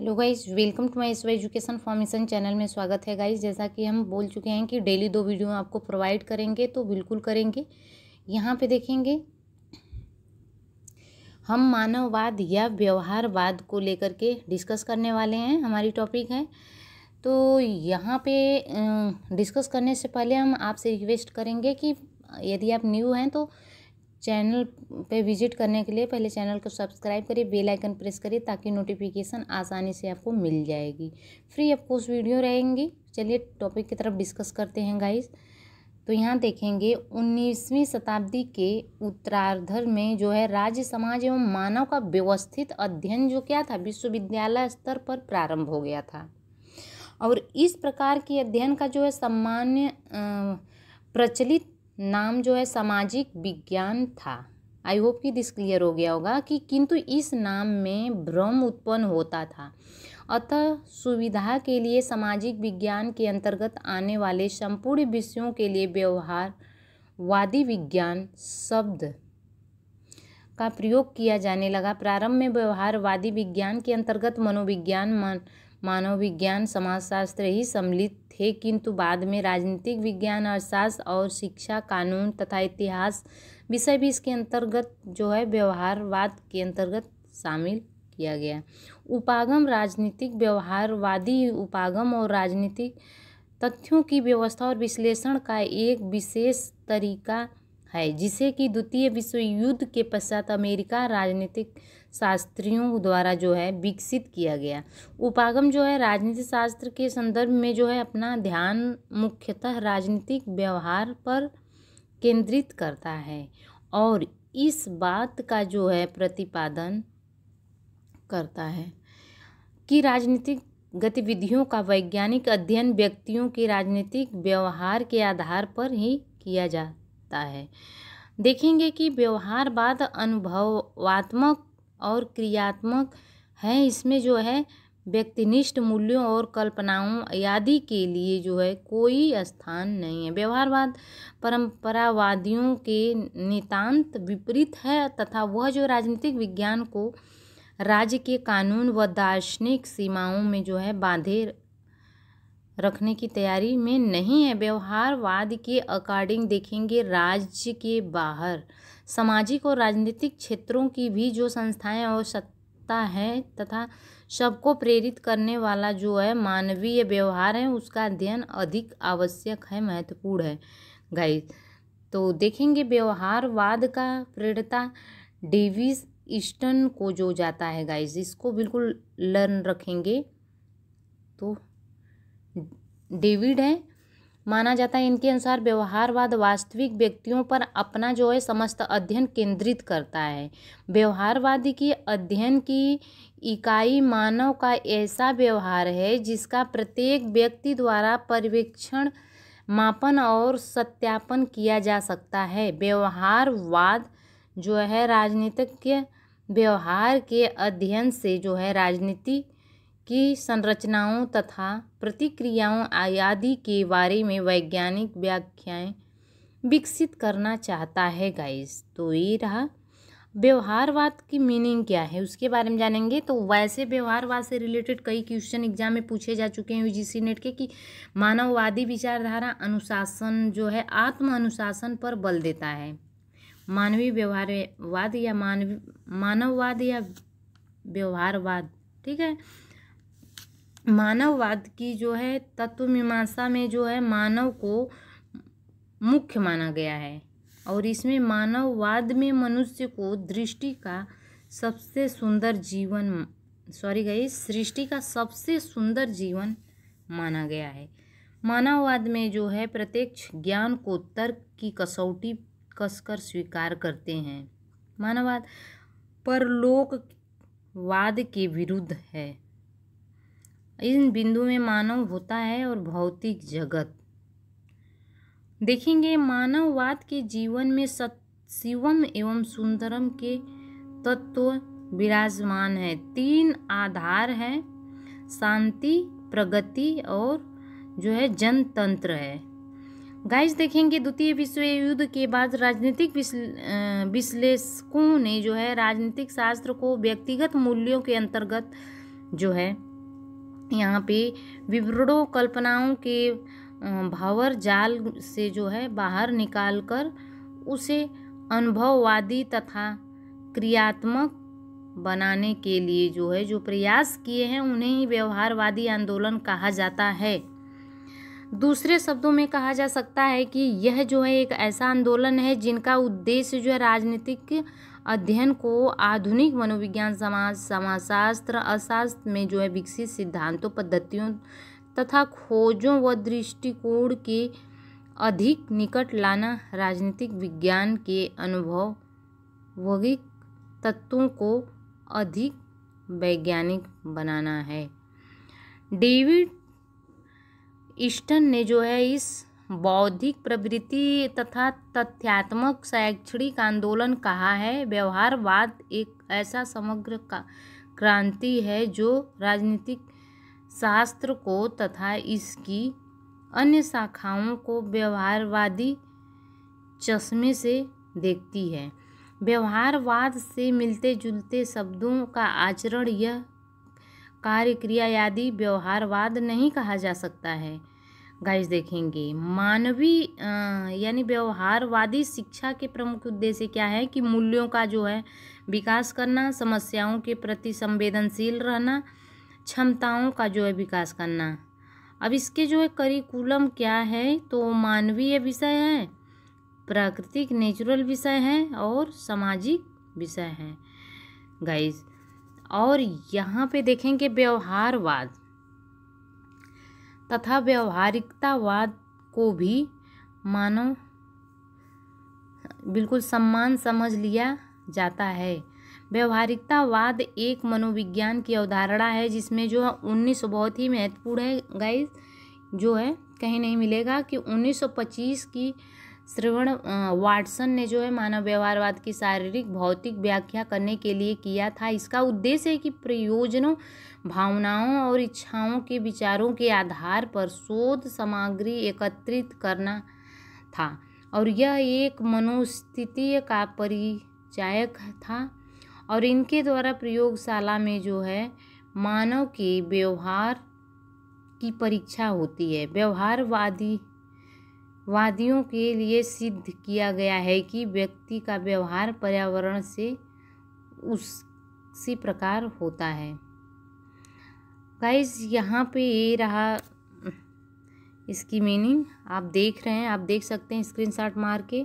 hello guys welcome to my इसवा education formation channel में स्वागत है गाइज जैसा कि हम बोल चुके हैं कि डेली दो वीडियो आपको प्रोवाइड करेंगे तो बिल्कुल करेंगे यहाँ पे देखेंगे हम मानववाद या व्यवहारवाद को लेकर के डिस्कस करने वाले हैं हमारी टॉपिक है तो यहाँ पे डिस्कस करने से पहले हम आपसे रिक्वेस्ट करेंगे कि यदि आप न्यू हैं तो चैनल पे विजिट करने के लिए पहले चैनल को सब्सक्राइब करिए बेल आइकन प्रेस करिए ताकि नोटिफिकेशन आसानी से आपको मिल जाएगी फ्री ऑफ कोर्स वीडियो रहेंगी चलिए टॉपिक की तरफ डिस्कस करते हैं गाइस तो यहाँ देखेंगे उन्नीसवीं शताब्दी के उत्तरार्ध में जो है राज्य समाज एवं मानव का व्यवस्थित अध्ययन जो क्या था विश्वविद्यालय स्तर पर प्रारंभ हो गया था और इस प्रकार के अध्ययन का जो है सामान्य प्रचलित नाम जो है सामाजिक विज्ञान था आई होप कि दिस क्लियर हो गया होगा कि किंतु इस नाम में भ्रम उत्पन्न होता था अतः सुविधा के लिए सामाजिक विज्ञान के अंतर्गत आने वाले संपूर्ण विषयों के लिए व्यवहार वादी विज्ञान शब्द का प्रयोग किया जाने लगा प्रारंभ में व्यवहारवादी विज्ञान के अंतर्गत मनोविज्ञान मन मानव विज्ञान समाजशास्त्र ही सम्मिलित थे किंतु बाद में राजनीतिक विज्ञान अर्थशास्त्र और शिक्षा कानून तथा इतिहास विषय भी इसके अंतर्गत जो है व्यवहारवाद के अंतर्गत शामिल किया गया उपागम राजनीतिक व्यवहारवादी उपागम और राजनीतिक तथ्यों की व्यवस्था और विश्लेषण का एक विशेष तरीका है जिसे कि द्वितीय विश्व युद्ध के पश्चात अमेरिका राजनीतिक शास्त्रियों द्वारा जो है विकसित किया गया उपागम जो है राजनीति शास्त्र के संदर्भ में जो है अपना ध्यान मुख्यतः राजनीतिक व्यवहार पर केंद्रित करता है और इस बात का जो है प्रतिपादन करता है कि राजनीतिक गतिविधियों का वैज्ञानिक अध्ययन व्यक्तियों के राजनीतिक व्यवहार के आधार पर ही किया जा सकता है देखेंगे कि व्यवहारवाद अनुभवात्मक और क्रियात्मक है इसमें जो है व्यक्तिनिष्ठ मूल्यों और कल्पनाओं आदि के लिए जो है कोई स्थान नहीं है व्यवहारवाद परंपरावादियों के नितांत विपरीत है तथा वह जो राजनीतिक विज्ञान को राज्य के कानून व दार्शनिक सीमाओं में जो है बांधे रखने की तैयारी में नहीं है व्यवहारवाद के अकॉर्डिंग देखेंगे राज्य के बाहर सामाजिक और राजनीतिक क्षेत्रों की भी जो संस्थाएं और सत्ता है तथा सबको प्रेरित करने वाला जो है मानवीय व्यवहार है उसका अध्ययन अधिक आवश्यक है महत्वपूर्ण है गाइस तो देखेंगे व्यवहारवाद का प्रेरता डेविस ईस्टन को जो जाता है गाइस इसको बिल्कुल लर्न रखेंगे तो डेविड हैं माना जाता है इनके अनुसार व्यवहारवाद वास्तविक व्यक्तियों पर अपना जो है समस्त अध्ययन केंद्रित करता है व्यवहारवादी की अध्ययन की इकाई मानव का ऐसा व्यवहार है जिसका प्रत्येक व्यक्ति द्वारा पर्यवेक्षण मापन और सत्यापन किया जा सकता है व्यवहारवाद जो है राजनीतिक व्यवहार के अध्ययन से जो है राजनीति की संरचनाओं तथा प्रतिक्रियाओं आदि के बारे में वैज्ञानिक व्याख्याएं विकसित करना चाहता है गाइस तो ये रहा व्यवहारवाद की मीनिंग क्या है उसके बारे में जानेंगे तो वैसे व्यवहारवाद से रिलेटेड कई क्वेश्चन एग्जाम में पूछे जा चुके हैं यू नेट के कि मानववादी विचारधारा अनुशासन जो है आत्म अनुशासन पर बल देता है मानवीय व्यवहारवाद या मानवी मानववाद या व्यवहारवाद ठीक है मानववाद की जो है तत्व मीमांसा में जो है मानव को मुख्य माना गया है और इसमें मानववाद में मनुष्य को दृष्टि का सबसे सुंदर जीवन सॉरी गई सृष्टि का सबसे सुंदर जीवन माना गया है मानववाद में जो है प्रत्यक्ष ज्ञान को तर्क की कसौटी कसकर स्वीकार करते हैं मानववाद परलोकवाद के विरुद्ध है इन बिंदु में मानव होता है और भौतिक जगत देखेंगे मानववाद के जीवन में सत शिवम एवं सुंदरम के तत्व विराजमान है तीन आधार है शांति प्रगति और जो है जनतंत्र है गाइस देखेंगे द्वितीय विश्व युद्ध के बाद राजनीतिक विश्लेषकों ने जो है राजनीतिक शास्त्र को व्यक्तिगत मूल्यों के अंतर्गत जो है यहाँ पे विवरणों कल्पनाओं के भावर जाल से जो है बाहर निकाल कर उसे अनुभववादी तथा क्रियात्मक बनाने के लिए जो है जो प्रयास किए हैं उन्हें ही व्यवहारवादी आंदोलन कहा जाता है दूसरे शब्दों में कहा जा सकता है कि यह जो है एक ऐसा आंदोलन है जिनका उद्देश्य जो है राजनीतिक अध्ययन को आधुनिक मनोविज्ञान समाज समाजशास्त्र अर्थशास्त्र में जो है विकसित सिद्धांतों पद्धतियों तथा खोजों व दृष्टिकोण के अधिक निकट लाना राजनीतिक विज्ञान के अनुभव वैज्ञिक तत्वों को अधिक वैज्ञानिक बनाना है डेविड ईस्टन ने जो है इस बौद्धिक प्रवृत्ति तथा तथ्यात्मक शैक्षणिक आंदोलन कहा है व्यवहारवाद एक ऐसा समग्र का क्रांति है जो राजनीतिक शास्त्र को तथा इसकी अन्य शाखाओं को व्यवहारवादी चश्मे से देखती है व्यवहारवाद से मिलते जुलते शब्दों का आचरण यह कार्य क्रिया आदि व्यवहारवाद नहीं कहा जा सकता है गाइस देखेंगे मानवीय यानी व्यवहारवादी शिक्षा के प्रमुख उद्देश्य क्या है कि मूल्यों का जो है विकास करना समस्याओं के प्रति संवेदनशील रहना क्षमताओं का जो है विकास करना अब इसके जो है करिकुलम क्या है तो मानवीय विषय है प्राकृतिक नेचुरल विषय है और सामाजिक विषय है गाइस और यहाँ पे देखेंगे व्यवहारवाद तथा व्यवहारिकतावाद को भी मानव बिल्कुल सम्मान समझ लिया जाता है व्यवहारिकतावाद एक मनोविज्ञान की अवधारणा है जिसमें जो है उन्नीस बहुत ही महत्वपूर्ण है गाइस जो है कहीं नहीं मिलेगा कि 1925 की श्रवण वाटसन ने जो है मानव व्यवहारवाद की शारीरिक भौतिक व्याख्या करने के लिए किया था इसका उद्देश्य है कि प्रयोजनों भावनाओं और इच्छाओं के विचारों के आधार पर शोध सामग्री एकत्रित करना था और यह एक मनोस्थिति का परिचायक था और इनके द्वारा प्रयोगशाला में जो है मानव के व्यवहार की परीक्षा होती है व्यवहारवादी वादियों के लिए सिद्ध किया गया है कि व्यक्ति का व्यवहार पर्यावरण से उसी प्रकार होता है गाइस यहाँ पे ये रहा इसकी मीनिंग आप देख रहे हैं आप देख सकते हैं स्क्रीनशॉट मार के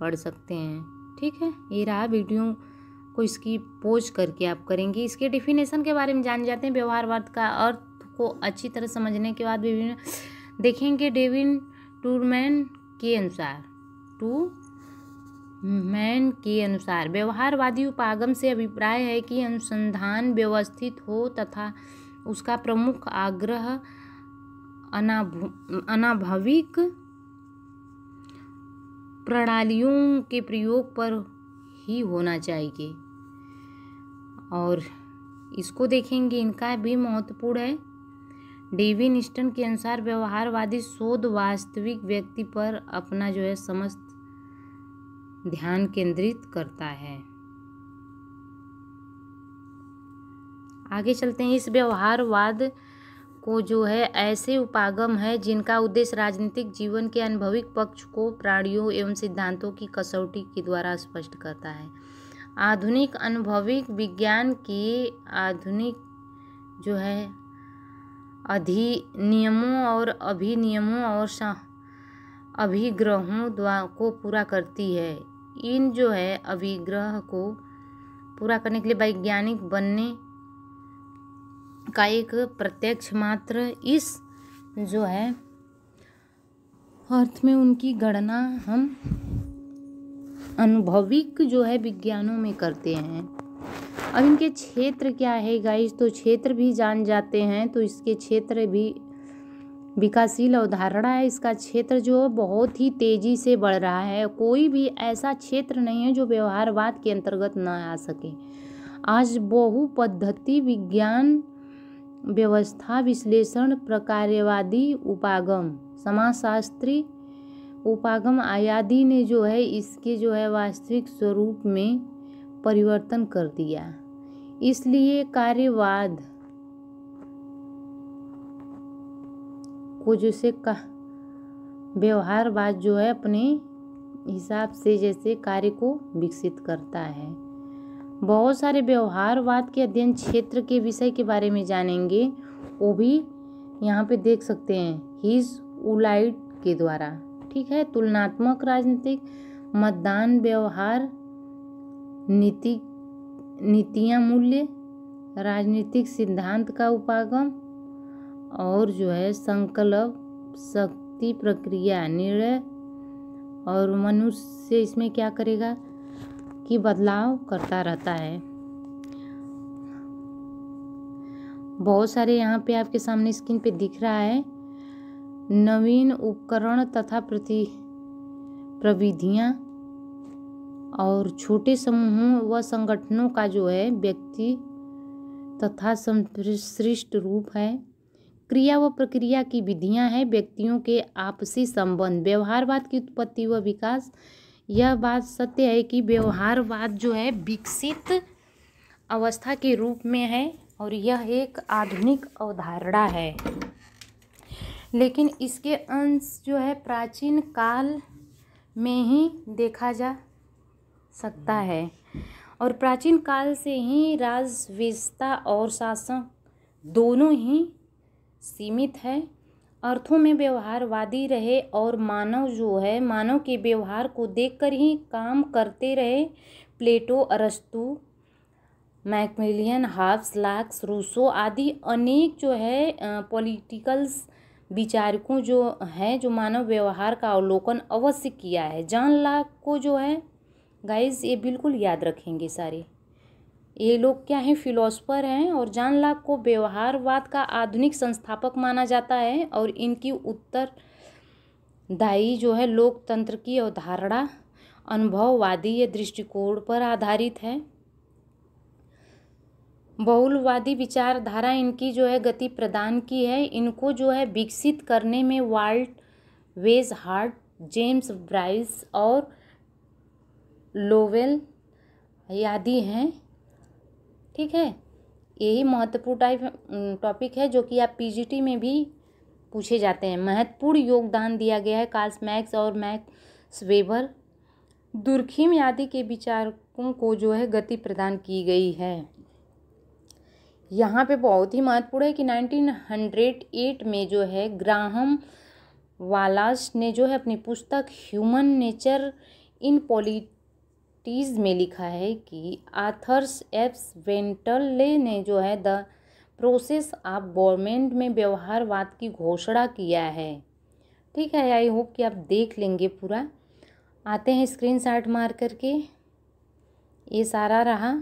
पढ़ सकते हैं ठीक है ये रहा वीडियो को इसकी पोज करके आप करेंगे इसके डिफिनेशन के बारे में जान जाते हैं व्यवहारवाद का अर्थ को अच्छी तरह समझने के बाद विभिन्न देखेंगे डेविन टूरमैन के अनुसार टू मैन के अनुसार व्यवहारवादी उपागम से अभिप्राय है कि अनुसंधान व्यवस्थित हो तथा उसका प्रमुख आग्रह अनाभाविक प्रणालियों के प्रयोग पर ही होना चाहिए और इसको देखेंगे इनका भी महत्वपूर्ण है डेविन स्टन के अनुसार व्यवहारवादी शोध वास्तविक व्यक्ति पर अपना जो है समस्त ध्यान केंद्रित करता है आगे चलते हैं इस व्यवहारवाद को जो है ऐसे उपागम है जिनका उद्देश्य राजनीतिक जीवन के अनुभविक पक्ष को प्राणियों एवं सिद्धांतों की कसौटी के द्वारा स्पष्ट करता है आधुनिक अनुभविक विज्ञान की आधुनिक जो है अधिनियमों और अभिनियमों और अभिग्रहों द्वार को पूरा करती है इन जो है अभिग्रह को पूरा करने के लिए वैज्ञानिक बनने का एक प्रत्यक्ष मात्र इस जो है अर्थ में उनकी गणना हम अनुभविक जो है विज्ञानों में करते हैं अब इनके क्षेत्र क्या है गाइस तो क्षेत्र भी जान जाते हैं तो इसके क्षेत्र भी विकासशील अवधारणा है इसका क्षेत्र जो बहुत ही तेज़ी से बढ़ रहा है कोई भी ऐसा क्षेत्र नहीं है जो व्यवहारवाद के अंतर्गत ना आ सके आज बहु पद्धति विज्ञान व्यवस्था विश्लेषण प्रकार्यवादी उपागम समाजशास्त्री उपागम आयादी ने जो है इसके जो है वास्तविक स्वरूप में परिवर्तन कर दिया इसलिए कार्यवाद को जैसे कह व्यवहारवाद जो है अपने हिसाब से जैसे कार्य को विकसित करता है बहुत सारे व्यवहारवाद के अध्ययन क्षेत्र के विषय के बारे में जानेंगे वो भी यहाँ पे देख सकते हैं हिज उलाइट के द्वारा ठीक है तुलनात्मक राजनीतिक मतदान व्यवहार नीति नीतियाँ मूल्य राजनीतिक सिद्धांत का उपागम और जो है संकल्प शक्ति प्रक्रिया निर्णय और मनुष्य इसमें क्या करेगा की बदलाव करता रहता है बहुत सारे यहाँ पे आपके सामने स्क्रीन पे दिख रहा है नवीन उपकरण तथा प्रति प्रविधियाँ और छोटे समूहों व संगठनों का जो है व्यक्ति तथा श्रेष्ठ रूप है क्रिया व प्रक्रिया की विधियां हैं व्यक्तियों के आपसी संबंध व्यवहारवाद की उत्पत्ति व विकास यह बात सत्य है कि व्यवहारवाद जो है विकसित अवस्था के रूप में है और यह एक आधुनिक अवधारणा है लेकिन इसके अंश जो है प्राचीन काल में ही देखा जा सकता है और प्राचीन काल से ही राजवेशता और शासन दोनों ही सीमित है अर्थों में व्यवहारवादी रहे और मानव जो है मानव के व्यवहार को देखकर ही काम करते रहे प्लेटो अरस्तु मैकमिलियन हाफ्स लाक्स रूसो आदि अनेक जो है पॉलिटिकल्स विचारकों जो हैं जो मानव व्यवहार का अवलोकन अवश्य किया है जान लाक को जो है गाइज ये बिल्कुल याद रखेंगे सारे ये लोग क्या हैं फिलोसफर हैं और जान लाक को व्यवहारवाद का आधुनिक संस्थापक माना जाता है और इनकी उत्तरदायी जो है लोकतंत्र की अवधारणा अनुभववादी दृष्टिकोण पर आधारित है बहुलवादी विचारधारा इनकी जो है गति प्रदान की है इनको जो है विकसित करने में वाल्ट वेज हार्ट जेम्स ब्राइस और लोवेल आदि हैं ठीक है यही महत्वपूर्ण टाइप टॉपिक है जो कि आप पीजीटी में भी पूछे जाते हैं महत्वपूर्ण योगदान दिया गया है काल्स मैक्स और मैक्स वेबर दुर्खीम आदि के विचारकों को जो है गति प्रदान की गई है यहाँ पे बहुत ही महत्वपूर्ण है कि 1908 में जो है ग्राहम वालास ने जो है अपनी पुस्तक human nature in politics में लिखा है कि आथर्स एप्स वेंटले ने जो है द प्रोसेस ऑफ गवर्नमेंट में व्यवहारवाद की घोषणा किया है ठीक है आई होप कि आप देख लेंगे पूरा आते हैं स्क्रीन शॉट मार करके ये सारा रहा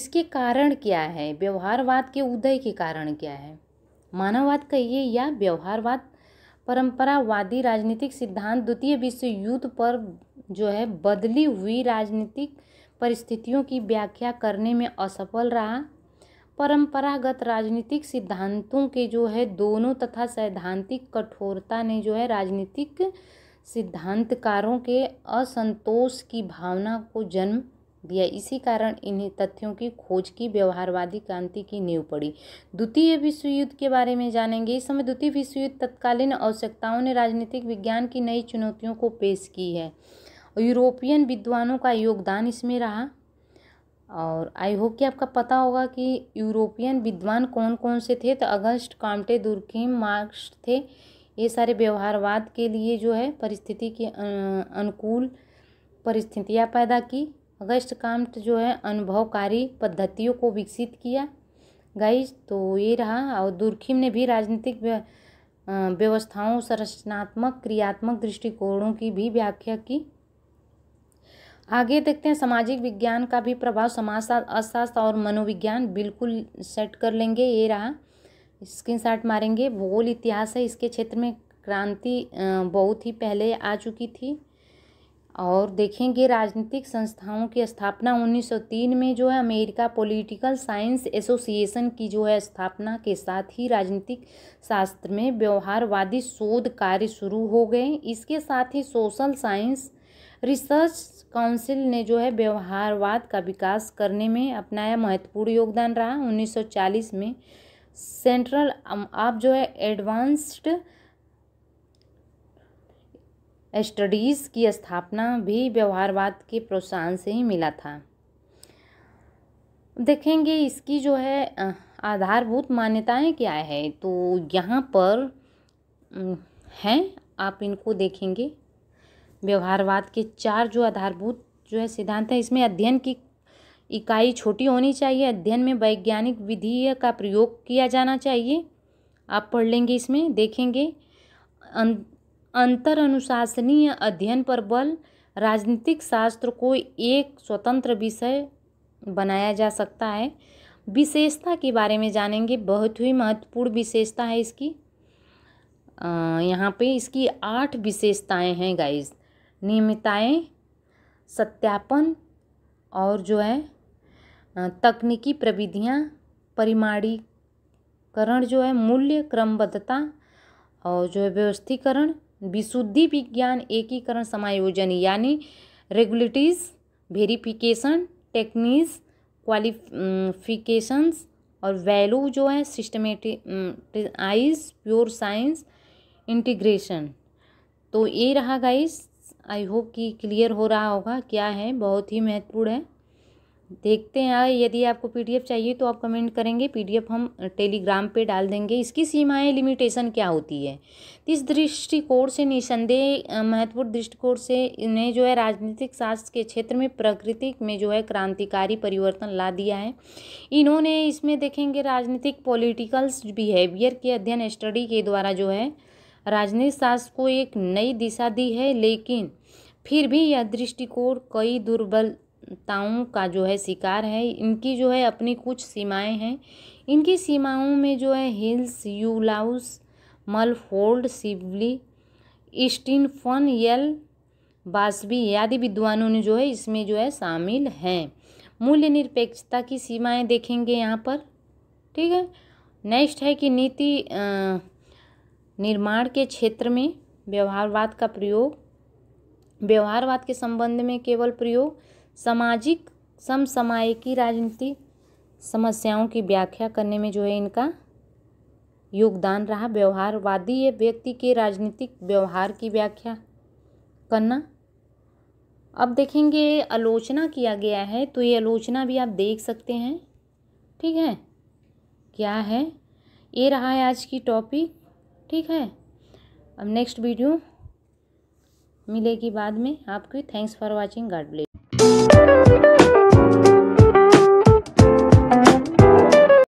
इसके कारण क्या है व्यवहारवाद के उदय के कारण क्या है मानववाद कहिए या व्यवहारवाद परंपरावादी राजनीतिक सिद्धांत द्वितीय विश्व युद्ध पर जो है बदली हुई राजनीतिक परिस्थितियों की व्याख्या करने में असफल रहा परंपरागत राजनीतिक सिद्धांतों के जो है दोनों तथा सैद्धांतिक कठोरता ने जो है राजनीतिक सिद्धांतकारों के असंतोष की भावना को जन्म दिया इसी कारण इन्हीं तथ्यों की खोज की व्यवहारवादी क्रांति की नींव पड़ी द्वितीय विश्व युद्ध के बारे में जानेंगे इस समय द्वितीय विश्व युद्ध तत्कालीन आवश्यकताओं ने राजनीतिक विज्ञान की नई चुनौतियों को पेश की है यूरोपियन विद्वानों का योगदान इसमें रहा और आई होप कि आपका पता होगा कि यूरोपियन विद्वान कौन कौन से थे तो अगस्त कामटे दुर्खीम मार्क्स थे ये सारे व्यवहारवाद के लिए जो है परिस्थिति के अनुकूल परिस्थितियाँ पैदा की अगस्त काम्ट जो है अनुभवकारी पद्धतियों को विकसित किया गई तो ये रहा और दुर्खिम ने भी राजनीतिक व्यवस्थाओं संरचनात्मक क्रियात्मक दृष्टिकोणों की भी व्याख्या की आगे देखते हैं सामाजिक विज्ञान का भी प्रभाव समाजशास्त्र अर्थशास्त्र और मनोविज्ञान बिल्कुल सेट कर लेंगे ये रहा स्क्रीन शॉट मारेंगे भूगोल इतिहास है इसके क्षेत्र में क्रांति बहुत ही पहले आ चुकी थी और देखेंगे राजनीतिक संस्थाओं की स्थापना 1903 में जो है अमेरिका पॉलिटिकल साइंस एसोसिएशन की जो है स्थापना के साथ ही राजनीतिक शास्त्र में व्यवहारवादी शोध कार्य शुरू हो गए इसके साथ ही सोशल साइंस रिसर्च काउंसिल ने जो है व्यवहारवाद का विकास करने में अपनाया महत्वपूर्ण योगदान रहा 1940 में सेंट्रल आप जो है एडवांस्ड स्टडीज़ की स्थापना भी व्यवहारवाद के प्रोत्साहन से ही मिला था देखेंगे इसकी जो है आधारभूत मान्यताएं क्या है तो यहाँ पर हैं आप इनको देखेंगे व्यवहारवाद के चार जो आधारभूत जो है सिद्धांत है इसमें अध्ययन की इकाई छोटी होनी चाहिए अध्ययन में वैज्ञानिक विधि का प्रयोग किया जाना चाहिए आप पढ़ लेंगे इसमें देखेंगे अं-, अंतर अनुशासनीय अध्ययन पर बल राजनीतिक शास्त्र को एक स्वतंत्र विषय बनाया जा सकता है विशेषता के बारे में जानेंगे बहुत ही महत्वपूर्ण विशेषता है इसकी अं, यहाँ पे इसकी आठ विशेषताएं हैं गाइस नियमिताएँ सत्यापन और जो है तकनीकी प्रविधियाँ परिमाणीकरण जो है मूल्य क्रमबद्धता और जो है व्यवस्थीकरण विशुद्धि विज्ञान एकीकरण समायोजन यानी रेगुलेटिज वेरिफिकेशन टेक्नीस क्वालिफिकेशंस और वैल्यू जो है systematize pure science integration तो ये रहा गाइस आई होप कि क्लियर हो रहा होगा क्या है बहुत ही महत्वपूर्ण है देखते हैं यदि आपको पीडीएफ चाहिए तो आप कमेंट करेंगे पीडीएफ हम टेलीग्राम पे डाल देंगे इसकी सीमाएं लिमिटेशन क्या होती है इस दृष्टिकोण से निसंदेह महत्वपूर्ण दृष्टिकोण से इन्हें जो है राजनीतिक शास्त्र के क्षेत्र में प्रकृतिक में जो है क्रांतिकारी परिवर्तन ला दिया है इन्होंने इसमें देखेंगे राजनीतिक पॉलिटिकल्स बिहेवियर के अध्ययन स्टडी के द्वारा जो है राजनीति शास्त्र को एक नई दिशा दी है लेकिन फिर भी यह दृष्टिकोण कई दुर्बलताओं का जो है शिकार है इनकी जो है अपनी कुछ सीमाएं हैं इनकी सीमाओं में जो है हिल्स यूलाउस मलफोल्ड सिवली स्टीनफन यल बासबी आदि विद्वानों ने जो है इसमें जो है शामिल हैं मूल्य निरपेक्षता की सीमाएं देखेंगे यहाँ पर ठीक है नेक्स्ट है कि नीति निर्माण के क्षेत्र में व्यवहारवाद का प्रयोग व्यवहारवाद के संबंध में केवल प्रयोग सामाजिक समसामायिकी राजनीतिक समस्याओं की व्याख्या करने में जो है इनका योगदान रहा व्यवहारवादी व्यक्ति के राजनीतिक व्यवहार की व्याख्या करना अब देखेंगे आलोचना किया गया है तो ये आलोचना भी आप देख सकते हैं ठीक है क्या है ये रहा है आज की टॉपिक ठीक है अब नेक्स्ट वीडियो मिलेगी बाद में आपकी thanks for watching god bless